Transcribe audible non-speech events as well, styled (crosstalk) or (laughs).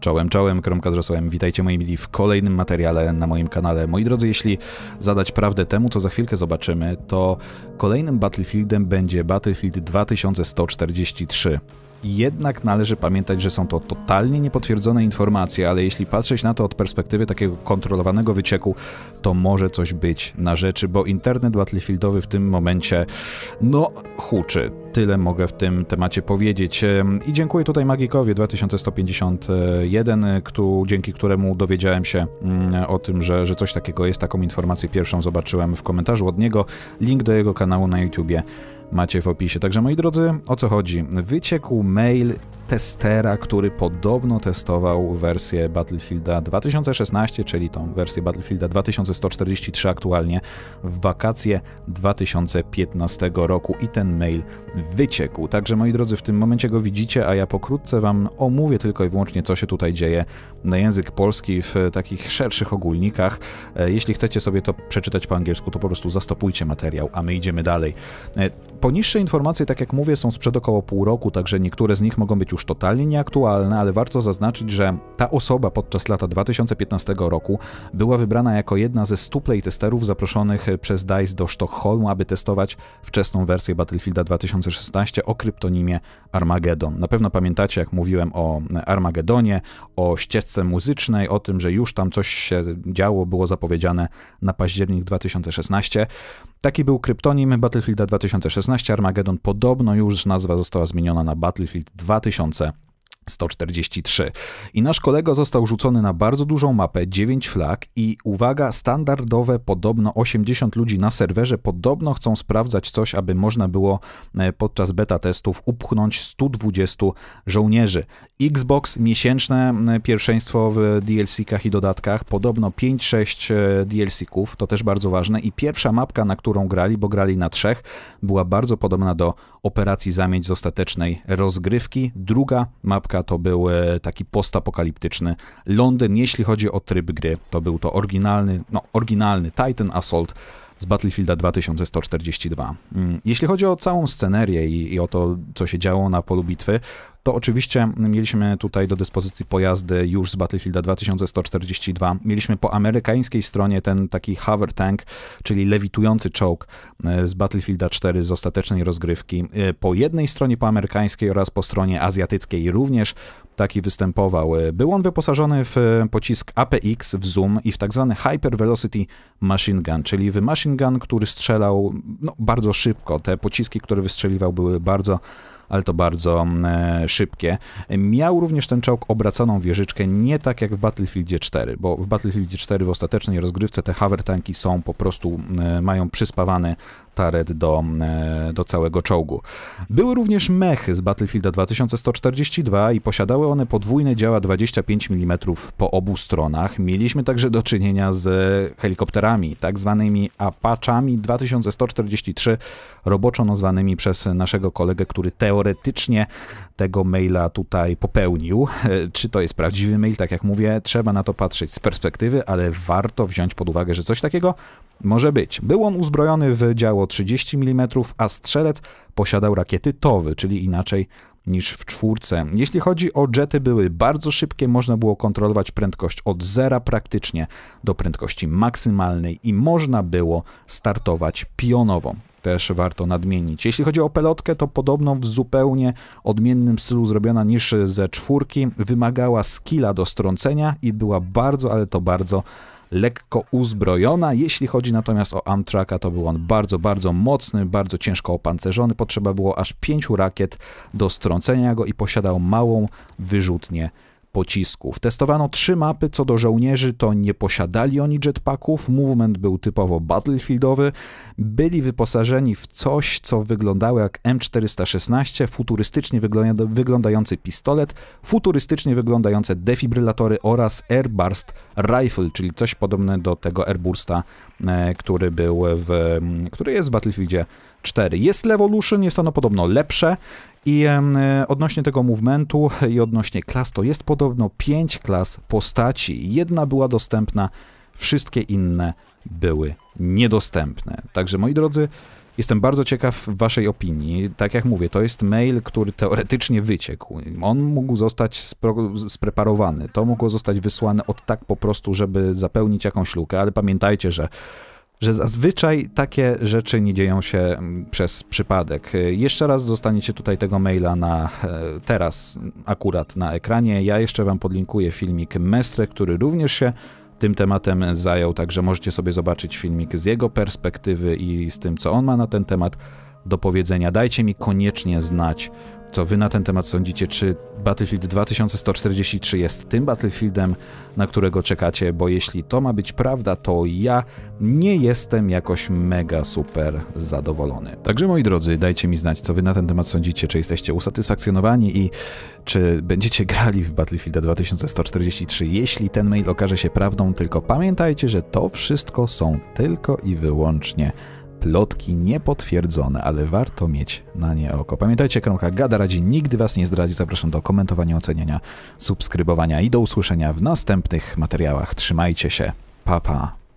Czołem, czołem, Kromka z Rosołem. Witajcie moi mili w kolejnym materiale na moim kanale. Moi drodzy, jeśli zadać prawdę temu, co za chwilkę zobaczymy, to kolejnym Battlefieldem będzie Battlefield 2143. Jednak należy pamiętać, że są to totalnie niepotwierdzone informacje, ale jeśli patrzeć na to od perspektywy takiego kontrolowanego wycieku, to może coś być na rzeczy, bo internet battlefieldowy w tym momencie, no, huczy tyle mogę w tym temacie powiedzieć. I dziękuję tutaj Magikowie 2151, któ, dzięki któremu dowiedziałem się mm, o tym, że, że coś takiego jest. Taką informację pierwszą zobaczyłem w komentarzu od niego. Link do jego kanału na YouTubie macie w opisie. Także moi drodzy, o co chodzi? Wyciekł mail testera, który podobno testował wersję Battlefielda 2016, czyli tą wersję Battlefielda 2143 aktualnie w wakacje 2015 roku i ten mail wyciekł. Także moi drodzy, w tym momencie go widzicie, a ja pokrótce wam omówię tylko i wyłącznie co się tutaj dzieje na język polski w takich szerszych ogólnikach. E, jeśli chcecie sobie to przeczytać po angielsku, to po prostu zastopujcie materiał, a my idziemy dalej. E, poniższe informacje, tak jak mówię, są sprzed około pół roku, także niektóre z nich mogą być już już totalnie nieaktualne, ale warto zaznaczyć, że ta osoba podczas lata 2015 roku była wybrana jako jedna ze 100 playtesterów zaproszonych przez DICE do Sztokholmu, aby testować wczesną wersję Battlefielda 2016 o kryptonimie Armagedon. Na pewno pamiętacie, jak mówiłem o e, Armagedonie, o ścieżce muzycznej, o tym, że już tam coś się działo, było zapowiedziane na październik 2016. Taki był kryptonim Battlefielda 2016. Armagedon podobno już nazwa została zmieniona na Battlefield 2016. 143. I nasz kolega został rzucony na bardzo dużą mapę, 9 flag i uwaga, standardowe podobno 80 ludzi na serwerze podobno chcą sprawdzać coś, aby można było e, podczas beta testów upchnąć 120 żołnierzy. Xbox miesięczne pierwszeństwo w DLC-kach i dodatkach, podobno 5-6 e, DLC-ków, to też bardzo ważne i pierwsza mapka, na którą grali, bo grali na trzech, była bardzo podobna do operacji zamieć z ostatecznej rozgrywki. Druga mapka to był e, taki postapokaliptyczny Londyn. Jeśli chodzi o tryb gry, to był to oryginalny, no oryginalny Titan Assault z Battlefielda 2142. Mm, jeśli chodzi o całą scenerię i, i, o to, co się działo na polu bitwy, to oczywiście mieliśmy tutaj do dyspozycji pojazdy już z Battlefielda 2142. Mieliśmy po amerykańskiej stronie ten taki hover tank, czyli lewitujący czołg e, z Battlefielda 4 z ostatecznej rozgrywki. E, po jednej stronie po amerykańskiej oraz po stronie azjatyckiej również taki występował. E, był on wyposażony w pocisk APX w zoom i w tak zwany Hyper Velocity Machine Gun, czyli w machine gun, który strzelał no, bardzo szybko. Te pociski, które wystrzeliwał były bardzo ale to bardzo mm, e, szybkie. Miał również ten czołg obraconą wieżyczkę, nie tak jak w Battlefield 4, bo w Battlefield 4 w ostatecznej rozgrywce te hover tanki są po prostu, mm, e, mają przyspawane do, e, do całego czołgu. Były również mechy z Battlefielda 2142 i posiadały one podwójne działa 25 mm po obu stronach. Mieliśmy także do czynienia z helikopterami, tak zwanymi Apachami 2143, roboczo nazwanymi przez naszego kolegę, który teoretycznie tego maila tutaj popełnił. E, czy to jest prawdziwy mail, tak jak mówię, trzeba na to patrzeć z perspektywy, ale warto wziąć pod uwagę, że coś takiego może być. Był on uzbrojony w działo 30 mm, a strzelec posiadał rakiety towy, czyli inaczej niż w czwórce. Jeśli chodzi o jety, były bardzo szybkie, można było kontrolować prędkość od zera praktycznie do prędkości maksymalnej i można było startować pionowo. Też warto nadmienić. Jeśli chodzi o pelotkę, to podobno w zupełnie odmiennym stylu zrobiona niż ze czwórki, wymagała skilla do strącenia i była bardzo, ale to bardzo lekko uzbrojona. Jeśli chodzi natomiast o Amtraka, to był on bardzo, bardzo mocny, bardzo ciężko opancerzony. Potrzeba było aż pięciu rakiet do strącenia go i posiadał małą wyrzutnię pocisków. Testowano trzy mapy, co do żołnierzy to nie posiadali oni jetpacków, movement był typowo battlefieldowy, byli wyposażeni w coś, co wyglądało jak M416, futurystycznie wyglądający pistolet, futurystycznie wyglądające defibrylatory oraz airburst rifle, czyli coś podobne do tego airbursta, e, który był w, który jest w Battlefieldzie 4. Jest Levolution, jest ono podobno lepsze, i e, odnośnie tego movementu i odnośnie klas, to jest podobno 5 klas postaci. Jedna była dostępna, wszystkie inne były niedostępne. Także moi drodzy, Jestem bardzo ciekaw waszej opinii. Tak jak mówię, to jest mail, który teoretycznie wyciekł. On mógł zostać spreparowany. To mogło zostać wysłane od tak po prostu, żeby zapełnić jakąś lukę, ale pamiętajcie, że że zazwyczaj takie rzeczy nie dzieją się mm, przez przypadek. E, jeszcze raz dostaniecie tutaj tego maila na e, teraz akurat na ekranie. Ja jeszcze wam podlinkuję filmik Mestre, który również się tym tematem zajął, także możecie sobie zobaczyć filmik z jego perspektywy i z tym, co on ma na ten temat do powiedzenia. Dajcie mi koniecznie znać, co wy na ten temat sądzicie? Czy Battlefield 2143 jest tym Battlefieldem, na którego czekacie? Bo jeśli to ma być prawda, to ja nie jestem jakoś mega super zadowolony. Także moi drodzy, dajcie mi znać, co wy na ten temat sądzicie. Czy jesteście usatysfakcjonowani i czy będziecie (laughs) grali w Battlefielda 2143, jeśli ten mail okaże się prawdą. Tylko pamiętajcie, że to wszystko są tylko i wyłącznie plotki niepotwierdzone, ale warto mieć na nie oko. Pamiętajcie, kromka Gada radzi nigdy was nie zdradzi. Zapraszam do komentowania, oceniania, subskrybowania i do usłyszenia w następnych materiałach. Trzymajcie się. Papa. Pa.